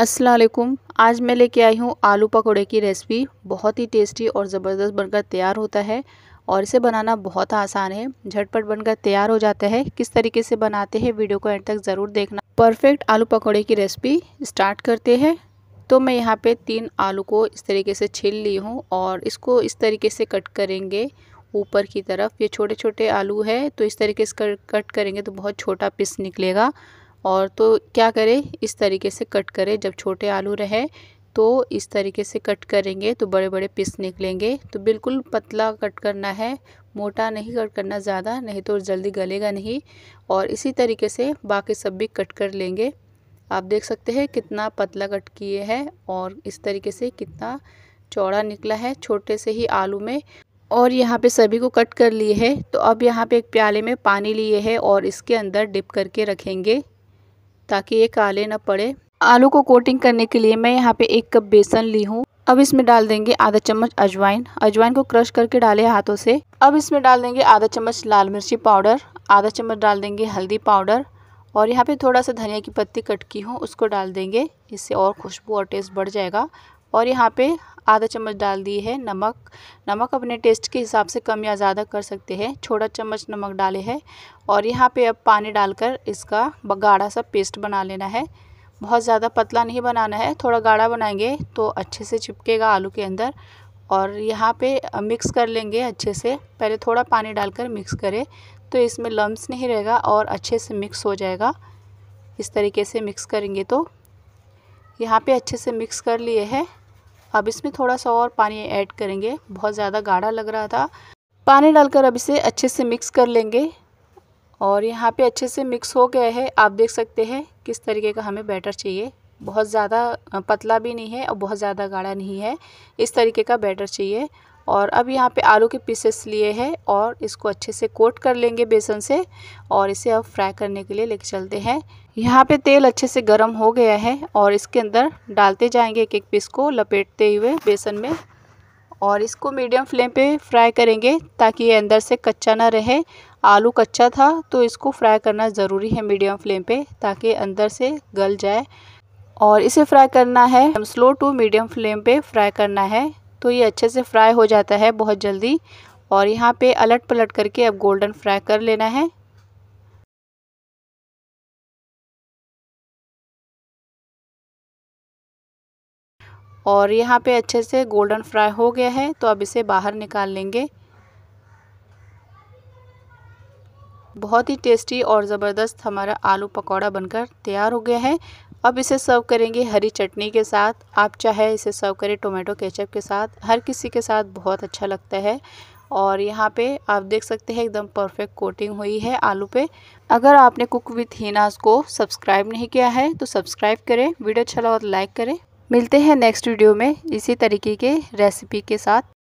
असलकुम आज मैं लेके आई हूँ आलू पकौड़े की रेसिपी बहुत ही टेस्टी और ज़बरदस्त बनकर तैयार होता है और इसे बनाना बहुत आसान है झटपट बनकर तैयार हो जाता है किस तरीके से बनाते हैं वीडियो को एंड तक ज़रूर देखना परफेक्ट आलू पकौड़े की रेसिपी स्टार्ट करते हैं तो मैं यहाँ पे तीन आलू को इस तरीके से छील ली हूँ और इसको इस तरीके से कट करेंगे ऊपर की तरफ ये छोटे छोटे आलू है तो इस तरीके से कट करेंगे तो बहुत छोटा पीस निकलेगा और तो क्या करें इस तरीके से कट करें जब छोटे आलू रहे तो इस तरीके से कट करेंगे तो बड़े बड़े पीस निकलेंगे तो बिल्कुल पतला कट करना है मोटा नहीं कट करना ज़्यादा नहीं तो जल्दी गलेगा नहीं और इसी तरीके से बाकी सब भी कट कर लेंगे आप देख सकते हैं कितना पतला कट किए हैं और इस तरीके से कितना चौड़ा निकला है छोटे से ही आलू में और यहाँ पे सभी को कट कर लिए है तो अब यहाँ पे एक प्याले में पानी लिए है और इसके अंदर डिप करके रखेंगे ताकि ये काले ना पड़े आलू को कोटिंग करने के लिए मैं यहाँ पे एक कप बेसन ली हूँ अब इसमें डाल देंगे आधा चम्मच अजवाइन अजवाइन को क्रश करके डाले हाथों से अब इसमें डाल देंगे आधा चम्मच लाल मिर्ची पाउडर आधा चम्मच डाल देंगे हल्दी पाउडर और यहाँ पे थोड़ा सा धनिया की पत्ती कट की हूँ उसको डाल देंगे इससे और खुशबू और टेस्ट बढ़ जाएगा और यहाँ पे आधा चम्मच डाल दिए है नमक नमक अपने टेस्ट के हिसाब से कम या ज़्यादा कर सकते हैं छोटा चम्मच नमक डाले है और यहाँ पे अब पानी डालकर इसका गाढ़ा सा पेस्ट बना लेना है बहुत ज़्यादा पतला नहीं बनाना है थोड़ा गाढ़ा बनाएंगे तो अच्छे से चिपकेगा आलू के अंदर और यहाँ पे मिक्स कर लेंगे अच्छे से पहले थोड़ा पानी डालकर मिक्स करें तो इसमें लम्ब्स नहीं रहेगा और अच्छे से मिक्स हो जाएगा इस तरीके से मिक्स करेंगे तो यहाँ पे अच्छे से मिक्स कर लिए है अब इसमें थोड़ा सा और पानी ऐड करेंगे बहुत ज़्यादा गाढ़ा लग रहा था पानी डालकर अब इसे अच्छे से मिक्स कर लेंगे और यहाँ पे अच्छे से मिक्स हो गया है आप देख सकते हैं किस तरीके का हमें बैटर चाहिए बहुत ज़्यादा पतला भी नहीं है और बहुत ज़्यादा गाढ़ा नहीं है इस तरीके का बैटर चाहिए और अब यहाँ पे आलू के पीसेस लिए हैं और इसको अच्छे से कोट कर लेंगे बेसन से और इसे अब फ्राई करने के लिए लेके चलते हैं यहाँ पे तेल अच्छे से गर्म हो गया है और इसके अंदर डालते जाएंगे एक एक पीस को लपेटते हुए बेसन में और इसको मीडियम फ्लेम पे फ्राई करेंगे ताकि ये अंदर से कच्चा ना रहे आलू कच्चा था तो इसको फ्राई करना ज़रूरी है मीडियम फ्लेम पर ताकि अंदर से गल जाए और इसे फ्राई करना है स्लो टू मीडियम फ्लेम पे फ्राई करना है तो ये अच्छे से फ्राई हो जाता है बहुत जल्दी और यहाँ पे अलट पलट करके अब गोल्डन फ्राई कर लेना है और यहाँ पे अच्छे से गोल्डन फ्राई हो गया है तो अब इसे बाहर निकाल लेंगे बहुत ही टेस्टी और ज़बरदस्त हमारा आलू पकौड़ा बनकर तैयार हो गया है अब इसे सर्व करेंगे हरी चटनी के साथ आप चाहे इसे सर्व करें टोमेटो केचप के साथ हर किसी के साथ बहुत अच्छा लगता है और यहाँ पे आप देख सकते हैं एकदम परफेक्ट कोटिंग हुई है आलू पे अगर आपने कुक विथ हीनाज को सब्सक्राइब नहीं किया है तो सब्सक्राइब करें वीडियो अच्छा लगा तो लाइक करें मिलते हैं नेक्स्ट वीडियो में इसी तरीके के रेसिपी के साथ